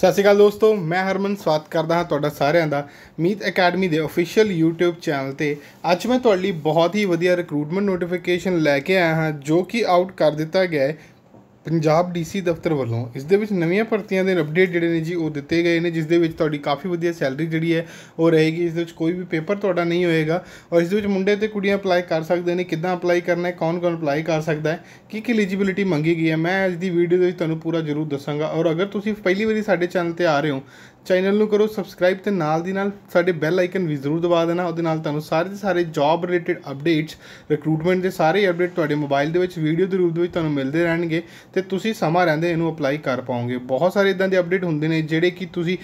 ਸਤਿ ਸ਼੍ਰੀ ਅਕਾਲ ਦੋਸਤੋ ਮੈਂ ਹਰਮਨ ਸਵਾਗਤ ਕਰਦਾ ਹਾਂ ਤੁਹਾਡਾ ਸਾਰਿਆਂ ਦਾ ਮੀਤ ਅਕੈਡਮੀ ਦੇ ਅਫੀਸ਼ੀਅਲ YouTube ਚੈਨਲ ਤੇ ਅੱਜ ਮੈਂ ਤੁਹਾਡੇ ਲਈ ਬਹੁਤ ਹੀ ਵਧੀਆ ਰਿਕਰੂਟਮੈਂਟ ਨੋਟੀਫਿਕੇਸ਼ਨ ਲੈ ਕੇ ਆਇਆ ਹਾਂ ਜੋ ਕਿ ਆਊਟ ਕਰ ਦਿੱਤਾ ਗਿਆ ਹੈ ਪੰਜਾਬ ਡੀਸੀ ਦਫ਼ਤਰ ਵੱਲੋਂ ਇਸ ਦੇ ਵਿੱਚ ਨਵੀਆਂ ਭਰਤੀਆਂ ਦੇ ਅਪਡੇਟ ਜਿਹੜੇ ਨੇ ਜੀ ਉਹ ਦਿੱਤੇ ਗਏ ਨੇ ਜਿਸ ਦੇ ਵਿੱਚ ਤੁਹਾਡੀ ਕਾਫੀ ਵਧੀਆ ਸੈਲਰੀ ਜਿਹੜੀ ਹੈ ਉਹ ਰਹੇਗੀ ਇਸ ਦੇ ਵਿੱਚ ਕੋਈ ਵੀ ਪੇਪਰ ਤੁਹਾਡਾ ਨਹੀਂ ਹੋਏਗਾ ਔਰ ਇਸ ਦੇ ਵਿੱਚ ਮੁੰਡੇ ਤੇ ਕੁੜੀਆਂ ਅਪਲਾਈ ਕਰ ਸਕਦੇ ਨੇ ਕਿੱਦਾਂ ਅਪਲਾਈ ਕਰਨਾ ਹੈ ਕੌਣ-ਕੌਣ ਅਪਲਾਈ ਕਰ ਸਕਦਾ ਹੈ ਕੀ ਕੀ ਐਲੀਜੀਬਿਲਿਟੀ ਮੰਗੀ ਗਈ ਹੈ ਮੈਂ ਅੱਜ ਦੀ ਵੀਡੀਓ ਦੇ ਵਿੱਚ ਤੁਹਾਨੂੰ ਪੂਰਾ ਜ਼ਰੂਰ ਦੱਸਾਂਗਾ ਔਰ ਅਗਰ ਤੁਸੀਂ ਪਹਿਲੀ ਵਾਰੀ ਸਾਡੇ ਚੈਨਲ ਤੇ ਆ ਰਹੇ ਹੋ ਚੈਨਲ ਨੂੰ ਕਰੋ ਸਬਸਕ੍ਰਾਈਬ ਤੇ ਨਾਲ ਦੀ ਨਾਲ ਸਾਡੇ ਬੈਲ ਆਈਕਨ ਵੀ ਜ਼ਰੂਰ ਦਬਾ ਦੇਣਾ ਉਹਦੇ ਨਾਲ ਤੁਹਾਨੂੰ ਸਾਰੇ ਦੇ ਸਾਰੇ ਜੌਬ ਰਿਲੇਟਡ ਅਪਡੇਟਸ ਰਿਕਰੂਟਮੈਂਟ ਦੇ ਸਾਰੇ ਅਪਡੇਟ ਤੁਹਾਡੇ ਮੋਬਾਈਲ ਦੇ ਵਿੱਚ ਵੀਡੀਓ ਦੇ ਰੂਪ ਦੇ ਵਿੱਚ ਤੁਹਾਨੂੰ ਮਿਲਦੇ ਰਹਿਣਗੇ ਤੇ ਤੁਸੀਂ ਸਮਾਂ ਰਹਿੰਦੇ ਇਹਨੂੰ ਅਪਲਾਈ ਕਰ ਪਾਓਗੇ ਬਹੁਤ ਸਾਰੇ ਇਦਾਂ ਦੇ ਅਪਡੇਟ ਹੁੰਦੇ ਨੇ ਜਿਹੜੇ ਕਿ ਤੁਸੀਂ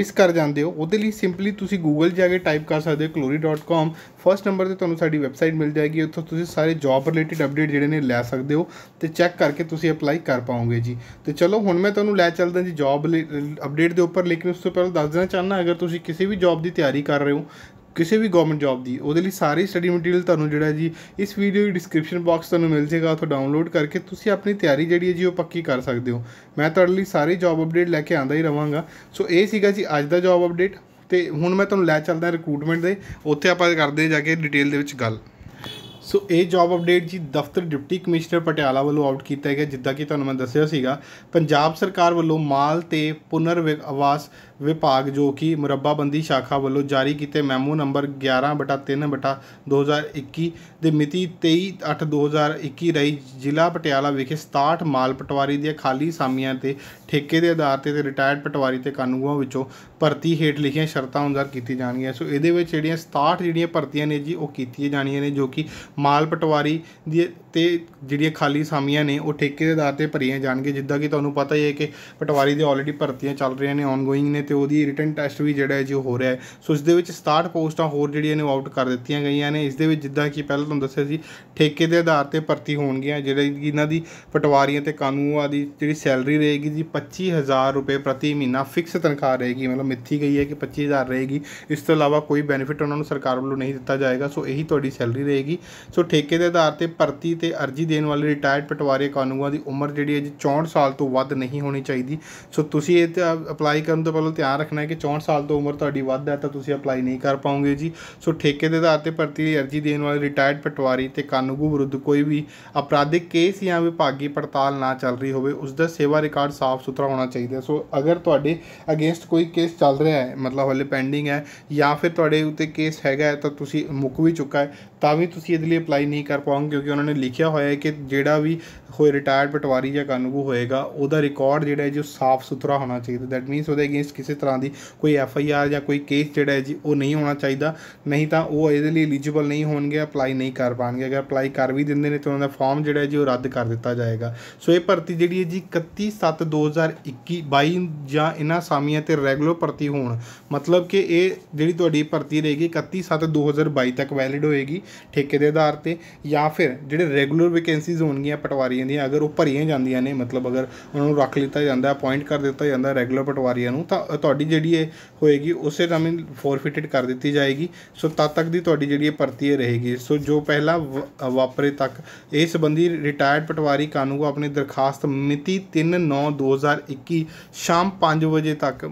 ਮਿਸ ਕਰ ਜਾਂਦੇ ਹੋ ਉਹਦੇ ਲਈ ਸਿੰਪਲੀ ਤੁਸੀਂ ਗੂਗਲ ਜਾ ਕੇ ਟਾਈਪ ਕਰ ਸਕਦੇ ਹੋ clory.com ਫਰਸਟ ਨੰਬਰ ਤੇ ਤੁਹਾਨੂੰ ਸਾਡੀ ਵੈਬਸਾਈਟ ਮਿਲ ਜਾਏਗੀ ਉੱਥੋਂ ਤੁਸੀਂ ਸਾਰੇ ਜੌਬ ਰਿਲੇਟਡ ਅਪਡੇਟ ਜਿਹੜੇ ਨੇ ਲੈ ਸਕਦੇ ਹੋ ਤੇ ਚੈੱਕ ਕਰਕੇ ਤੁਸੀਂ ਅਪਲਾਈ ਕਰ ਪਾਓਗੇ ਜੀ ਤੇ ਚਲੋ ਹੁਣ ਮੈਂ ਤੁਹਾਨੂੰ ਲੈ ਚੱਲਦਾ ਜੀ ਜੌਬ ਅਪਡੇਟ ਦੇ ਉੱਪਰ ਲੇਕਿਨ ਤੋਂ ਪਹਿਲਾਂ ਦੱਸ ਦੇਣਾ ਚਾਹੁੰਦਾ ਅਗਰ ਤੁਸੀਂ ਕਿਸੇ ਵੀ ਜੌਬ ਦੀ ਤਿਆਰੀ ਕਰ ਰਹੇ ਹੋ ਕਿਸੇ ਵੀ ਗਵਰਨਮੈਂਟ ਜੌਬ ਦੀ ਉਹਦੇ ਲਈ ਸਾਰੇ ਸਟੱਡੀ ਮਟੀਰੀਅਲ ਤੁਹਾਨੂੰ ਜਿਹੜਾ ਜੀ ਇਸ ਵੀਡੀਓ ਦੀ ਡਿਸਕ੍ਰਿਪਸ਼ਨ ਬਾਕਸ ਤੁਹਾਨੂੰ ਮਿਲ ਜਾਏਗਾ ਉੱਥੋਂ ਡਾਊਨਲੋਡ ਕਰਕੇ ਤੁਸੀਂ ਆਪਣੀ ਤਿਆਰੀ ਜਿਹੜੀ ਹੈ ਜੀ ਉਹ ਪੱਕੀ ਕਰ ਸਕਦੇ ਹੋ ਮੈਂ ਤੁਹਾਡੇ ਲਈ ਸਾਰੇ ਜੌਬ ਅਪਡੇਟ ਲੈ ਕੇ ਆਂਦਾ ਹੀ ਰਵਾਂਗਾ ਸੋ ਇਹ ਸੀਗਾ ਜੀ ਅੱਜ ਦਾ ਜੌਬ ਅਪਡੇਟ ਤੇ ਹੁਣ ਮੈਂ ਤੁਹਾਨੂੰ ਲੈ ਚੱਲਦਾ ਰਿਕਰੂਟਮੈਂਟ ਦੇ ਉੱਥੇ ਆਪਾਂ ਕਰਦੇ ਜਾ ਕੇ ਡਿਟੇਲ ਦੇ ਵਿੱਚ ਗੱਲ ਸੋ ਇਹ ਜੌਬ ਅਪਡੇਟ ਜੀ ਦਫ਼ਤਰ ਡਿਪਟੀ ਕਮਿਸ਼ਨਰ ਪਟਿਆਲਾ ਵੱਲੋਂ ਆਊਟ ਕੀਤਾ ਗਿਆ ਜਿੱਦਾਂ ਕਿ ਤੁਹਾਨੂੰ ਮੈਂ ਦੱਸਿਆ ਸੀਗਾ ਪੰਜਾਬ ਸਰਕਾਰ ਵੱਲੋਂ ਮਾਲ ਤੇ ਪੁਨਰ ਆਵਾਸ ਵਿਭਾਗ ਜੋ ਕਿ ਮੁਰੱਬਾਬੰਦੀ ਸ਼ਾਖਾ ਵੱਲੋਂ ਜਾਰੀ ਕੀਤੇ ਮੈਮੋ ਨੰਬਰ 11/3/2021 ਦੇ ਮਿਤੀ 23/8/2021 ਰਹੀ ਜ਼ਿਲ੍ਹਾ ਪਟਿਆਲਾ ਵਿਖੇ 67 ਮਾਲ ਪਟਵਾਰੀ ਦੀਆਂ ਖਾਲੀ ਸਾਮੀਆਂ ਤੇ ਠੇਕੇ ਦੇ ਆਧਾਰ ਤੇ ਰਿਟਾਇਰਡ ਪਟਵਾਰੀ ਤੇ ਕਾਨੂੰਗੋਆਂ ਵਿੱਚੋਂ ਭਰਤੀ ਹੇਠ ਲਿਖੀਆਂ ਸ਼ਰਤਾਂ ਅਨੁਸਾਰ ਕੀਤੀ ਜਾਣਗੀਆਂ ਸੋ ਇਹਦੇ ਵਿੱਚ ਜਿਹੜੀਆਂ 67 ਜਿਹੜੀਆਂ ਭਰਤੀਆਂ ਨੇ ਜੀ ਉਹ ਕੀਤੀਆਂ ਜਾਣੀਆਂ ਨੇ ਜੋ ਕਿ ਮਾਲ ਪਟਵਾਰੀ ਦੀ ਤੇ ਜਿਹੜੀਆਂ ਖਾਲੀ ਸਾਮੀਆਂ ਨੇ ਉਹ ਠੇਕੇ ਦੇ ਆਧਾਰ ਤੇ ਭਰੀਆਂ ਜਾਣਗੇ ਜਿੱਦਾਂ ਕਿ ਤੁਹਾਨੂੰ ਪਤਾ ਹੀ ਹੈ ਕਿ ਪਟਵਾਰੀ ਦੇ ਆਲਰੇਡੀ ਭਰਤੀਆਂ ਚੱਲ ਰਹੀਆਂ ਨੇ ਆਨਗੋਇੰਗ ਨੇ ਤੇ ਉਹਦੀ ਰਿਟਨ ਟੈਸਟ ਵੀ ਜਿਹੜਾ ਹੈ ਜੋ ਹੋ ਰਿਹਾ ਹੈ ਸੋ ਇਸ ਦੇ ਵਿੱਚ 67 ਪੋਸਟਾਂ ਹੋਰ ਜਿਹੜੀਆਂ ਨੇ ਆਊਟ ਕਰ ਦਿੱਤੀਆਂ ਗਈਆਂ ਨੇ ਇਸ ਦੇ ਵਿੱਚ ਜਿੱਦਾਂ ਕਿ ਪਹਿਲਾਂ ਤੁਹਾਨੂੰ ਦੱਸਿਆ ਸੀ ਠੇਕੇ ਦੇ ਆਧਾਰ ਤੇ ਭਰਤੀ ਹੋਣਗੀਆਂ ਜਿਹੜੇ ਇਹਨਾਂ ਦੀ ਪਟਵਾਰੀਆਂ ਤੇ ਕਾਨੂੰਨਾਂ ਦੀ ਜਿਹੜੀ ਸੈਲਰੀ ਰਹੇਗੀ ਜੀ 25000 ਰੁਪਏ ਪ੍ਰਤੀ ਮਹੀਨਾ ਫਿਕਸ ਤਨਖਾਹ ਰਹੇਗੀ ਮਤਲਬ ਮਿੱਥੀ ਗਈ ਹੈ ਕਿ 25000 ਰਹੇਗੀ ਇਸ ਤੋਂ ਇਲਾਵਾ ਕੋਈ ਬੈਨੀਫਿਟ ਉਹਨਾਂ ਨੂੰ ਸਰਕਾਰ ਵੱਲੋਂ ਨਹੀਂ ਦਿੱਤਾ ਜਾਏਗਾ ਸੋ ਇਹੀ ਤੁਹਾਡੀ ਸੈਲਰੀ ਰਹੇਗੀ ਸੋ ਠੇਕੇ ਦੇ ਆਧਾਰ ਤੇ ਭਰਤੀ ਤੇ ਅਰਜੀ ਦੇਣ ਵਾਲੇ ਰਿਟਾਇਰਡ ਪਟਵਾਰੀ ਕਾਨੂੰਗਾਂ ਦੀ ਉਮਰ ਜਿਹੜੀ ਹੈ ਜੀ 64 ਸਾਲ ਤੋਂ ਵੱਧ ਨਹੀਂ ਹੋਣੀ ਚਾਹੀਦੀ ਸੋ ਤੁਸੀਂ ਇਹ ਅਪਲਾਈ ਕਰਨ ਤੋਂ ਪਹਿਲਾਂ ਧਿਆਨ ਰੱਖਣਾ ਹੈ ਕਿ 64 ਸਾਲ ਤੋਂ ਉਮਰ ਤੁਹਾਡੀ ਵੱਧ ਹੈ ਤਾਂ ਤੁਸੀਂ ਅਪਲਾਈ ਨਹੀਂ ਕਰ ਪਾਉਂਗੇ ਜੀ ਸੋ ਠੇਕੇ ਦੇ ਆਧਾਰ ਤੇ ਭਰਤੀ ਲਈ ਅਰਜੀ ਦੇਣ ਵਾਲੇ ਰਿਟਾਇਰਡ ਪਟਵਾਰੀ ਤੇ ਕਾਨੂੰਗੂ ਵਿਰੁੱਧ ਕੋਈ ਵੀ ਅਪਰਾਧਿਕ ਕੇਸ ਜਾਂ ਵਿਭਾਗੀ ਪੜਤਾਲ ਨਾ ਚੱਲ ਰਹੀ ਹੋਵੇ ਉਸ ਦਾ ਸੇਵਾ ਰਿਕਾਰਡ ਸਾਫ਼ ਸੁਥਰਾ ਹੋਣਾ ਚਾਹੀਦਾ ਸੋ ਅਗਰ ਤੁਹਾਡੇ ਅਗੇਂਸਟ ਕੋਈ ਕੇਸ ਚੱਲ ਰਿਹਾ ਹੈ ਮਤਲਬ ਹਲੇ ਪੈਂਡਿੰਗ ਹੈ ਜਾਂ ਫਿਰ ਤੁਹਾਡੇ ਉੱਤੇ ਕੇਸ ਹੈਗਾ ਤਾਂ ਤੁਸੀਂ ਮੁੱਕ ਵੀ ਚੁੱਕਾ ਹੈ ਤਾਂ ਵੀ ਤੁਸੀਂ ਇਹਦੇ ਲਈ ਅਪਲਾਈ ਨਹੀਂ ਕਰ ਪਾਉਂਗੇ ਕਿਉਂਕਿ ਉਹਨਾਂ ਨੇ ਲਿਖ ਲਿਖਿਆ ਹੋਇਆ ਹੈ ਕਿ ਜਿਹੜਾ ਵੀ ਹੋਏ ਰਿਟਾਇਰਡ ਪਟਵਾਰੀ ਜਾਂ ਕਾਨੂੰਗੂ ਹੋਏਗਾ ਉਹਦਾ ਰਿਕਾਰਡ ਜਿਹੜਾ ਹੈ ਜੋ ਸਾਫ਼ ਸੁਥਰਾ ਹੋਣਾ ਚਾਹੀਦਾ ਦੈਟ ਮੀਨਸ ਉਹਦੇ ਅਗੇਂਸਟ ਕਿਸੇ ਤਰ੍ਹਾਂ ਦੀ ਕੋਈ ਐਫ ਆਈ ਆਰ ਜਾਂ ਕੋਈ ਕੇਸ ਜਿਹੜਾ ਹੈ ਜੀ ਉਹ ਨਹੀਂ ਹੋਣਾ ਚਾਹੀਦਾ ਨਹੀਂ ਤਾਂ ਉਹ ਇਹਦੇ ਲਈ ਐਲੀਜੀਬਲ ਨਹੀਂ ਹੋਣਗੇ ਅਪਲਾਈ ਨਹੀਂ ਕਰ ਪਾਣਗੇ ਅਗਰ ਅਪਲਾਈ ਕਰ ਵੀ ਦਿੰਦੇ ਨੇ ਤਾਂ ਉਹਨਾਂ ਦਾ ਫਾਰਮ ਜਿਹੜਾ ਹੈ ਜੀ ਉਹ ਰੱਦ ਕਰ ਦਿੱਤਾ ਜਾਏਗਾ ਸੋ ਇਹ ਭਰਤੀ ਜਿਹੜੀ ਹੈ ਜੀ 31 7 2021 22 ਜਾਂ ਇਹਨਾਂ ਸਾਮੀਆਂ ਤੇ ਰੈਗੂਲਰ ਭਰਤੀ ਹੋਣ ਮਤਲਬ ਕਿ ਇਹ ਜਿਹੜੀ ਤੁਹਾਡੀ ਭਰਤੀ ਰਹੇਗੀ 31 7 2022 ਤੱਕ ਵੈਲਿਡ ਹੋਏਗੀ ਠੇਕੇ ਦੇ ਆਧਾਰ ਤੇ ਜਾਂ ਫਿਰ ਜਿਹੜੇ ਰੈਗੂਲਰ ਵੈਕੈਂਸੀਜ਼ ਹੋਣਗੀਆਂ ਪਟਵਾਰੀਆਂ ਦੀਆਂ ਅਗਰ ਉਹ ਭਰੀਆਂ ਜਾਂਦੀਆਂ ਨੇ ਮਤਲਬ ਅਗਰ ਉਹਨਾਂ ਨੂੰ ਰੱਖ ਲਿੱਤਾ ਜਾਂਦਾ ਅਪਾਇੰਟ ਕਰ ਦਿੱਤਾ ਜਾਂਦਾ ਰੈਗੂਲਰ ਪਟਵਾਰੀਆਂ ਨੂੰ ਤਾਂ ਤੁਹਾਡੀ ਜਿਹੜੀ ਇਹ ਹੋਏਗੀ ਉਸੇ ਤਰ੍ਹਾਂ ਫੋਰਫਿਟਡ ਕਰ ਦਿੱਤੀ ਜਾਏਗੀ ਸੋ ਤਦ ਤੱਕ ਦੀ ਤੁਹਾਡੀ ਜਿਹੜੀ ਇਹ ਭਰਤੀ ਰਹੇਗੀ ਸੋ ਜੋ ਪਹਿਲਾ ਵਾਪਰੇ ਤੱਕ ਇਹ ਸੰਬੰਧੀ ਰਿਟਾਇਰਡ ਪਟਵਾਰੀ ਕਾਨੂੰਗੋ ਆਪਣੀ ਦਰਖਾਸਤ ਮਿਤੀ 3/9/2021 ਸ਼ਾਮ 5 ਵਜੇ ਤੱਕ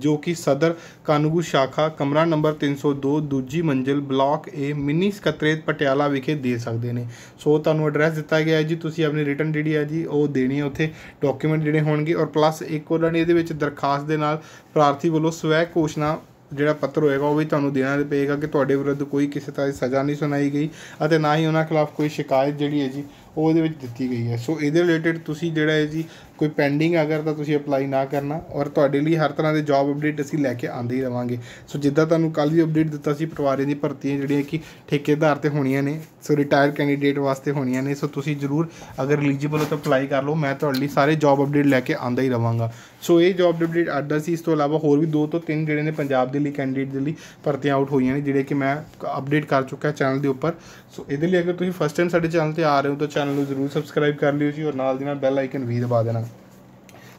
ਜੋ ਕਿ ਸਦਰ ਕਾਨੂੰਗੂ ਸ਼ਾਖਾ ਕਮਰਾ ਨੰਬਰ 302 ਦੂਜੀ ਮੰਜ਼ਿਲ ਬਲਾਕ ਏ ਮਿੰਨੀ ਸਕਤਰੇਤ ਪਟਿਆਲਾ ਵਿਖੇ ਦੇ ਸਕਦੇ ਨੇ ਸੋ ਤੁਹਾਨੂੰ ਐਡਰੈਸ ਦਿੱਤਾ ਗਿਆ ਹੈ ਜੀ ਤੁਸੀਂ ਆਪਣੀ ਰਿਟਰਨ ਜਿਹੜੀ ਹੈ ਜੀ ਉਹ ਦੇਣੀ ਹੈ ਉੱਥੇ ਡਾਕੂਮੈਂਟ ਜਿਹੜੇ ਹੋਣਗੇ ਔਰ ਪਲੱਸ ਇੱਕ ਉਹਨਾਂ ਨੇ ਇਹਦੇ ਵਿੱਚ ਦਰਖਾਸਤ ਦੇ ਨਾਲ ਪ੍ਰਾਰਥੀ ਵੱਲੋਂ ਸਵੈ ਘੋਸ਼ਣਾ ਜਿਹੜਾ ਪੱਤਰ ਹੋਏਗਾ ਉਹ ਵੀ ਤੁਹਾਨੂੰ ਦੇਣਾ ਪਏਗਾ ਕਿ ਤੁਹਾਡੇ ਵਿਰੁੱਧ ਕੋਈ ਕਿਸੇ ਤਰ੍ਹਾਂ ਦੀ ਸਜ਼ਾ ਨਹੀਂ ਸੁਣਾਈ ਗਈ ਅਤੇ ਨਾ ਹੀ ਉਹਨਾਂ ਖਿਲਾਫ ਕੋਈ ਸ਼ਿਕਾਇਤ ਜਿਹੜੀ ਹੈ ਜੀ ਉਹ ਇਹਦੇ ਵਿੱਚ ਦਿੱਤੀ ਗਈ ਹੈ ਸੋ ਇਹਦੇ ਰਿਲੇਟਡ ਤੁਸੀਂ ਜਿਹੜਾ ਹੈ ਜੀ ਕੋਈ ਪੈਂਡਿੰਗ ਅਗਰ ਤਾਂ ਤੁਸੀਂ ਅਪਲਾਈ ਨਾ ਕਰਨਾ ਔਰ ਤੁਹਾਡੇ ਲਈ ਹਰ ਤਰ੍ਹਾਂ ਦੇ ਜੌਬ ਅਪਡੇਟ ਅਸੀਂ ਲੈ ਕੇ ਆਂਦੇ ਹੀ ਰਵਾਂਗੇ ਸੋ ਜਿੱਦਾਂ ਤੁਹਾਨੂੰ ਕੱਲ ਵੀ ਅਪਡੇਟ ਦਿੱਤਾ ਸੀ ਪਟਵਾਰੀ ਦੀ ਭਰਤੀਆਂ ਜਿਹੜੀਆਂ ਕਿ ਠੇਕੇਦਾਰ ਤੇ ਹੋਣੀਆਂ ਨੇ ਸੋ ਰਿਟਾਇਰ ਕੈਂਡੀਡੇਟ ਵਾਸਤੇ ਹੋਣੀਆਂ ਨੇ ਸੋ ਤੁਸੀਂ ਜ਼ਰੂਰ ਅਗਰ ਐਲੀਜੀਬਲ ਹੋ ਤਾਂ ਅਪਲਾਈ ਕਰ ਲਓ ਮੈਂ ਤੁਹਾਡੇ ਲਈ ਸਾਰੇ ਜੌਬ ਅਪਡੇਟ ਲੈ ਕੇ ਆਂਦਾ ਹੀ ਰਵਾਂਗਾ ਸੋ ਇਹ ਜੌਬ ਅਪਡੇਟ ਅੱਡਾ ਸੀ ਇਸ ਤੋਂ ਇਲਾਵਾ ਹੋਰ ਵੀ ਦੋ ਤੋਂ ਤਿੰਨ ਜਿਹੜੇ ਨੇ ਪੰਜਾਬ ਦੇ ਲਈ ਕੈਂਡੀਡੇਟ ਦੇ ਲਈ ਭਰਤੀਆਂ ਆਊਟ ਹੋਈਆਂ ਨੇ ਜਿਹੜੇ ਕਿ ਮੈਂ ਅਪਡੇਟ ਕਰ ਚੁੱਕਾ ਚੈਨਲ ਦੇ ਉੱਪਰ ਸੋ ਇਹਦੇ ਲਈ ਅਗਰ ਤੁਸੀਂ ਫਸਟ ਟਾਈਮ ਸਾਡੇ ਚੈਨਲ ਤੇ ਆ ਰਹੇ ਹੋ ਤਾਂ ਚੈਨਲ ਨੂੰ ਜ਼ਰੂਰ ਸਬਸਕ੍ਰਾਈਬ ਕਰ ਲਿਓ ਜੀ ਔਰ ਨਾਲ ਦੀ ਨਾਲ ਬੈਲ ਆਈਕਨ ਵੀ ਦਬਾ ਦੇਣਾ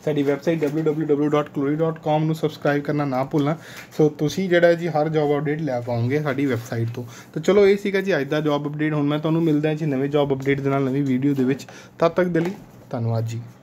ਸਾਡੀ ਵੈਬਸਾਈਟ www.glory.com ਨੂੰ ਸਬਸਕ੍ਰਾਈਬ ਕਰਨਾ ਨਾ ਭੁੱਲਣਾ ਸੋ ਤੁਸੀਂ ਜਿਹੜਾ ਜੀ ਹਰ ਜੌਬ ਅਪਡੇਟ ਲੈ ਪਾਉਂਗੇ ਸਾਡੀ ਵੈਬਸਾਈਟ ਤੋਂ ਤਾਂ ਚਲੋ ਇਹ ਸੀਗਾ ਜੀ ਅੱਜ ਦਾ ਜੌਬ ਅਪਡੇਟ ਹੁਣ ਮੈਂ ਤੁਹਾਨੂੰ ਮਿਲਦਾ ਜੀ ਨਵੇਂ ਜੌਬ ਅਪਡੇਟ ਦੇ ਨਾਲ ਨਵੀਂ ਵੀਡੀਓ ਦੇ ਵਿੱਚ ਤਦ ਤੱਕ ਦੇ ਲਈ ਧੰਨਵਾਦ ਜੀ